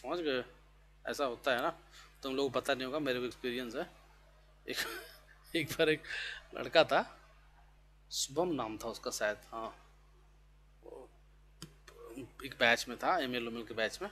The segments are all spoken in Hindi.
समझ गए ऐसा होता है ना तुम तो लोग पता नहीं होगा मेरे को एक्सपीरियंस है एक एक बार एक लड़का था शुभम नाम था उसका शायद हाँ एक बैच में था एम एल एल के बैच में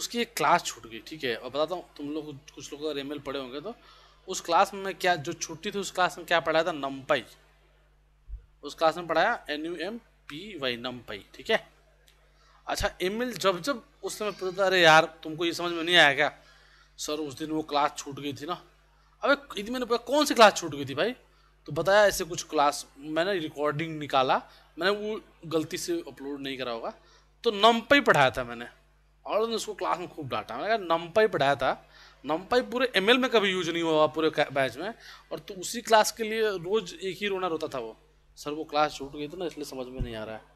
उसकी एक क्लास छूट गई ठीक है और बताता हूँ तुम लोग कुछ लोग अगर एम पढ़े होंगे तो उस क्लास में मैं क्या जो छुट्टी थी उस क्लास में क्या पढ़ाया था नम्पाई उस क्लास में पढ़ाया N U M P Y NumPy ठीक है अच्छा एमिल जब जब उस समय था अरे यार तुमको ये समझ में नहीं आया क्या सर उस दिन वो क्लास छूट गई थी ना अबे ईद मैंने पूछा कौन सी क्लास छूट गई थी भाई तो बताया ऐसे कुछ क्लास मैंने रिकॉर्डिंग निकाला मैंने वो गलती से अपलोड नहीं करा होगा तो नम्पा ही पढ़ाया था मैंने और उसको क्लास में खूब डांटा मैंने कहा नम्पा ही पढ़ाया था नम्पा ही पूरे एम में कभी यूज नहीं हुआ पूरे बैच में और तो उसी क्लास के लिए रोज़ एक ही रोना रोता था वो सर वो क्लास छूट गई थी ना इसलिए समझ में नहीं आ रहा है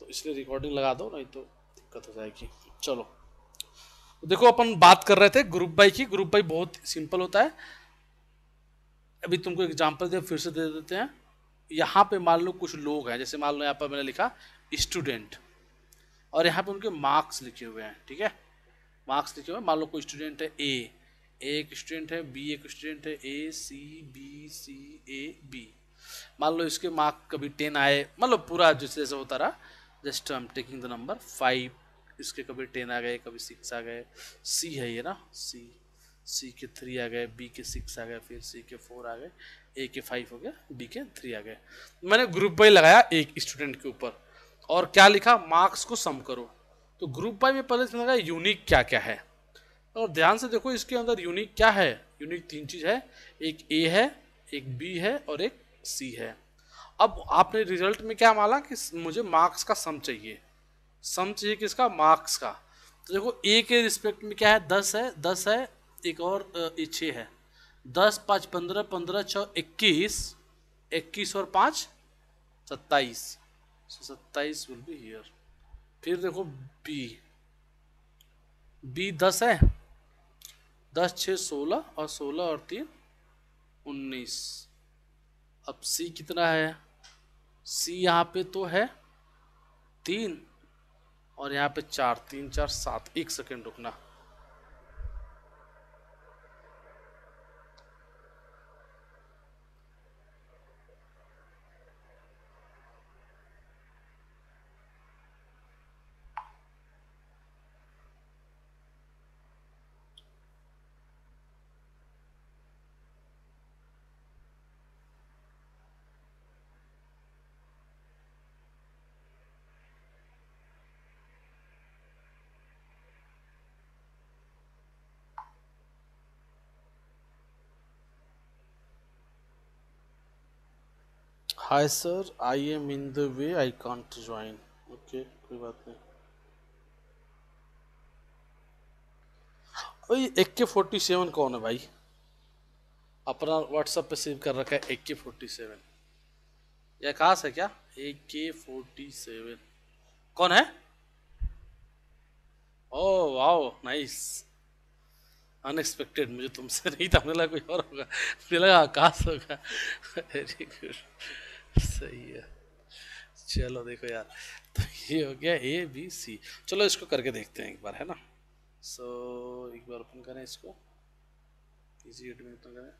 तो इसलिए रिकॉर्डिंग लगा दो नहीं तो दिक्कत हो जाएगी चलो देखो अपन बात कर रहे थे ग्रुप बाई की ग्रुप बाई बहुत सिंपल होता है अभी तुमको एग्जाम्पल दे फिर से दे देते हैं यहाँ पे मान लो कुछ लोग हैं जैसे मान लो यहाँ पर मैंने लिखा स्टूडेंट और यहाँ पे उनके मार्क्स लिखे हुए हैं ठीक है मार्क्स लिखे हुए हैं मान लो कोई स्टूडेंट है ए एक स्टूडेंट है बी एक स्टूडेंट है ए C B C A B मान लो इसके मार्क कभी टेन आए मतलब पूरा जैसे जैसे होता रहा just I am taking the number five इसके कभी टेन आ गए कभी सिक्स आ गए सी है ये ना सी सी के थ्री आ गए बी के सिक्स आ गए फिर सी के फोर आ गए ए के फाइव हो गया बी के थ्री आ गए मैंने ग्रुप बाई लगाया एक स्टूडेंट के ऊपर और क्या लिखा मार्क्स को सम करो तो ग्रुप बाई में पहले इसमें लगा यूनिक क्या क्या है और तो ध्यान से देखो इसके अंदर यूनिक क्या है यूनिक तीन चीज़ है एक ए है एक बी है और एक सी है अब आपने रिजल्ट में क्या माना कि मुझे मार्क्स का सम चाहिए सम चाहिए किसका मार्क्स का तो देखो ए के रिस्पेक्ट में क्या है दस है दस है एक और छः है दस पाँच पंद्रह पंद्रह छः इक्कीस इक्कीस और पाँच सत्ताईस सो सत्ताईस विल बी हियर फिर देखो बी बी दस है दस छः सोलह और सोलह और तीन उन्नीस अब सी कितना है सी यहाँ पे तो है तीन और यहाँ पे चार तीन चार सात एक सेकेंड रुकना hi sir I am in the way I can't join okay कोई बात नहीं भाई एक के फोर्टी सेवन कौन है भाई अपना व्हाट्सएप पे सेव कर रखा है एक के फोर्टी सेवन यह कहा से क्या ए के फोर्टी सेवन कौन है ओ वाओ नाइस अनएक्सपेक्टेड मुझे तुमसे नहीं था मिला कोई और होगा मिला आकाश हाँ, होगा वेरी गुड सही है चलो देखो यार तो ये हो गया ए बी सी चलो इसको करके देखते हैं एक बार है ना सो so, एक बार ओपन करें इसको इजी एडमिट करें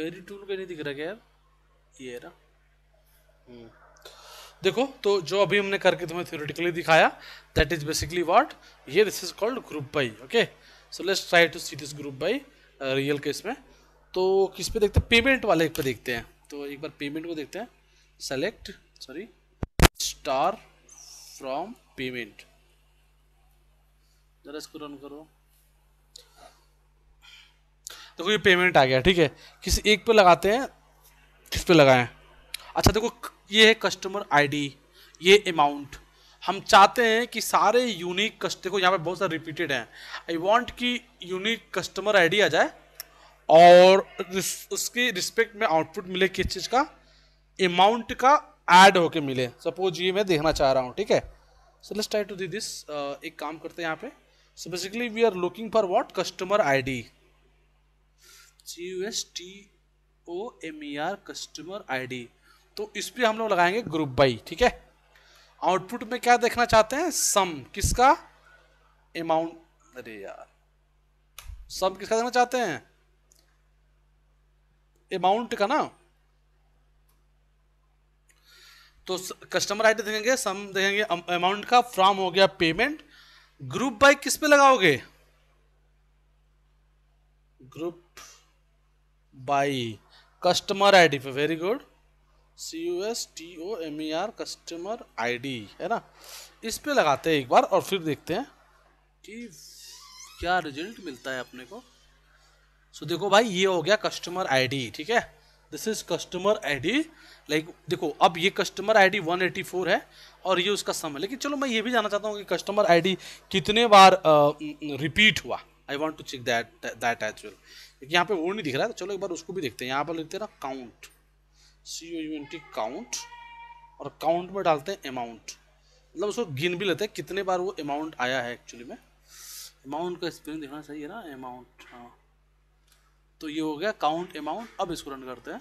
क्वेरी टूल का नहीं दिख रहा क्या यार ये है हम्म। देखो तो जो अभी हमने करके तुम्हें थ्योरेटिकली दिखाया दैट इज बेसिकली व्हाट ये this is called group by okay so let's try to see this group by real case में तो किस पे देखते हैं पेमेंट वाले पे देखते हैं तो एक बार पेमेंट को देखते हैं select sorry star from payment जरा इसको रन करो देखो तो ये पेमेंट आ गया ठीक है किसी एक पे लगाते हैं किस पे लगाएं अच्छा देखो ये है कस्टमर आईडी ये अमाउंट हम चाहते हैं कि सारे यूनिक कस्ट देखो यहाँ पे बहुत सारे रिपीटेड हैं आई वांट कि यूनिक कस्टमर आईडी आ जाए और उसके रिस्पेक्ट में आउटपुट मिले किस चीज़ का अमाउंट का ऐड होके मिले सपोज ये मैं देखना चाह रहा हूँ ठीक है so let's try to do this एक काम करते हैं यहाँ पे so basically we are looking for what customer ID C U S T O M E R customer ID तो इस पर हम लोग लगाएंगे ग्रुप बाई ठीक है आउटपुट में क्या देखना चाहते हैं सम किसका अमाउंट अरे यार सम किसका देखना चाहते हैं अमाउंट का ना तो कस्टमर आईडी देखेंगे सम देखेंगे अमाउंट का फ्रॉम हो गया पेमेंट ग्रुप बाई किस पे लगाओगे ग्रुप by customer id पे very good C U S T O M E R customer I है ना इस पे लगाते हैं एक बार और फिर देखते हैं कि क्या रिजल्ट मिलता है अपने को सो so, देखो भाई ये हो गया कस्टमर आईडी ठीक है this is customer ID like देखो अब ये कस्टमर आईडी 184 है और ये उसका सम है लेकिन चलो मैं ये भी जानना चाहता हूँ कि कस्टमर आईडी कितने बार रिपीट uh, हुआ I want to check that that as well लेकिन यहाँ पे वो नहीं दिख रहा है तो चलो एक बार उसको भी देखते हैं यहाँ पर लिखते हैं ना count C O U N T count और काउंट में डालते हैं अमाउंट मतलब उसको गिन भी लेते हैं कितने बार वो अमाउंट आया है एक्चुअली में अमाउंट का स्पेलिंग देखना सही है ना अमाउंट हाँ तो ये हो गया काउंट अमाउंट अब इसको रन करते हैं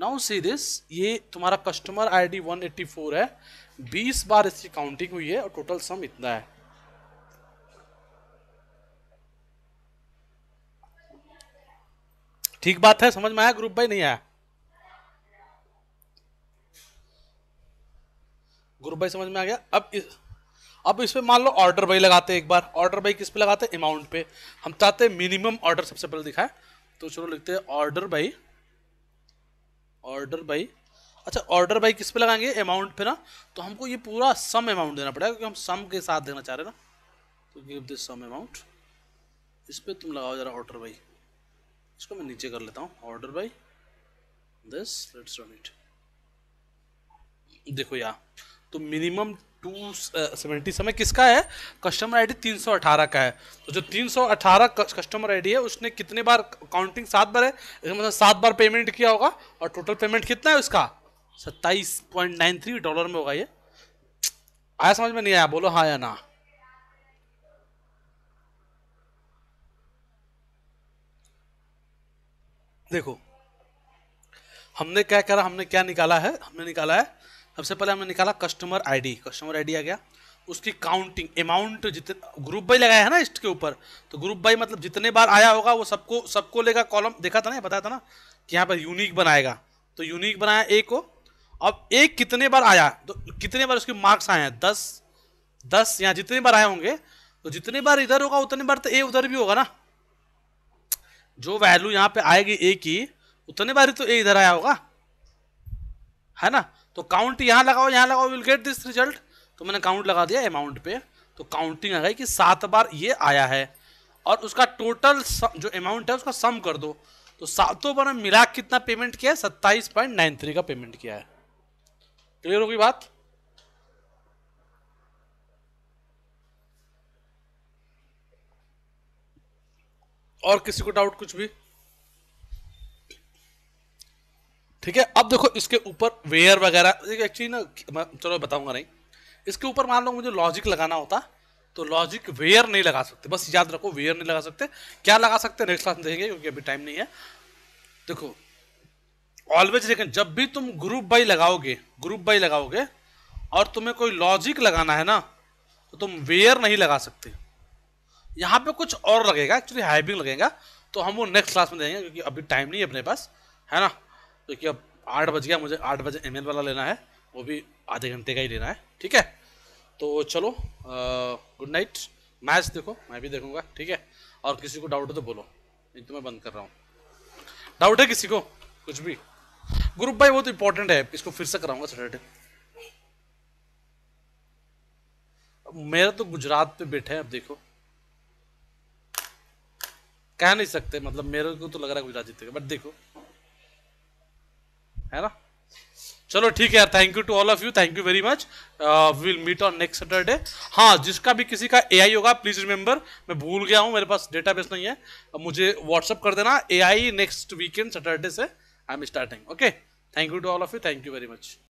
नाउ सी दिस ये तुम्हारा कस्टमर आईडी 184 है 20 बार इसकी काउंटिंग हुई है और टोटल सम इतना है ठीक बात है समझ में आया ग्रुप भाई नहीं आया ग्रुप भाई समझ में आ गया अब इस अब इस पर मान लो ऑर्डर भाई लगाते एक बार ऑर्डर भाई किस पे लगाते अमाउंट पे हम चाहते हैं मिनिमम ऑर्डर सबसे पहले दिखाए तो चलो लिखते हैं ऑर्डर भाई ऑर्डर भाई अच्छा ऑर्डर भाई किस पे लगाएंगे अमाउंट पे ना तो हमको ये पूरा सम अमाउंट देना पड़ेगा क्योंकि हम सम के साथ देना चाह रहे ना तो गिव दिस सम अमाउंट इस पर तुम लगाओ जरा ऑर्डर भाई इसको मैं नीचे कर लेता हूँ order by this let's run it देखो यार तो मिनिमम टू सेवेंटी समय किसका है कस्टमर आईडी अठारह का है तो जो तीन सौ अठारह कस्टमर आईडी है उसने कितने बार काउंटिंग सात बार है इसका मतलब सात बार पेमेंट किया होगा और टोटल पेमेंट कितना है उसका सत्ताईस पॉइंट नाइन थ्री डॉलर में होगा ये आया समझ में नहीं आया बोलो हाँ या ना देखो हमने क्या करा हमने क्या निकाला है हमने निकाला है सबसे पहले हमने निकाला कस्टमर आईडी कस्टमर आईडी आ गया उसकी काउंटिंग अमाउंट जितने ग्रुप बाई लगाया है ना इस्ट के ऊपर तो ग्रुप बाई मतलब जितने बार आया होगा वो सबको सबको लेगा कॉलम देखा था ना बताया था ना कि यहाँ पर यूनिक बनाएगा तो यूनिक बनाया ए को अब ए कितने बार आया तो कितने बार उसके मार्क्स आए हैं दस दस या जितने बार आए होंगे तो जितने बार इधर होगा उतने बार तो ए उधर भी होगा ना जो वैल्यू यहाँ पे आएगी ए की उतने बारी तो ए इधर आया होगा है ना तो काउंट यहाँ लगाओ यहाँ लगाओ विल गेट दिस रिजल्ट तो मैंने काउंट लगा दिया अमाउंट पे तो काउंटिंग आ गई कि सात बार ये आया है और उसका टोटल जो अमाउंट है उसका सम कर दो तो सातों बार मिला कितना पेमेंट किया है सत्ताईस पॉइंट नाइन थ्री का पेमेंट किया है क्लियर होगी बात और किसी को डाउट कुछ भी ठीक है अब देखो इसके ऊपर वेयर वगैरह एक्चुअली ना मैं चलो बताऊंगा नहीं इसके ऊपर मान लो मुझे लॉजिक लगाना होता तो लॉजिक वेयर नहीं लगा सकते बस याद रखो वेयर नहीं लगा सकते क्या लगा सकते नेक्स्ट क्लास में देखेंगे क्योंकि अभी टाइम नहीं है देखो ऑलवेज लेकिन जब भी तुम ग्रुप बाई लगाओगे ग्रुप बाई लगाओगे और तुम्हें कोई लॉजिक लगाना है ना तो तुम वेयर नहीं लगा सकते यहाँ पे कुछ और लगेगा एक्चुअली हाइपिंग लगेगा तो हम वो नेक्स्ट क्लास में देंगे क्योंकि अभी टाइम नहीं है अपने पास है ना क्योंकि अब आठ बज गया मुझे आठ बजे एम वाला लेना है वो भी आधे घंटे का ही लेना है ठीक है तो चलो गुड नाइट मैच देखो मैं भी देखूंगा ठीक है और किसी को डाउट हो तो बोलो नहीं तो मैं बंद कर रहा हूँ डाउट है किसी को कुछ भी ग्रुप भाई बहुत इंपॉर्टेंट है इसको फिर से कराऊंगा सैटरडे मेरा तो गुजरात पे बैठा है अब देखो कह नहीं सकते मतलब मेरे को तो लग रहा है गुजरात जीतेगा बट देखो है ना चलो ठीक है यार thank you to all of you thank you very much will meet on next Saturday हाँ जिसका भी किसी का एआई होगा प्लीज रिमेंबर मैं भूल गया हूँ मेरे पास डेटाबेस नहीं है मुझे व्हाट्सअप कर देना एआई नेक्स्ट वीकेंड सैटरडे से I am starting okay thank you to all of you thank you very much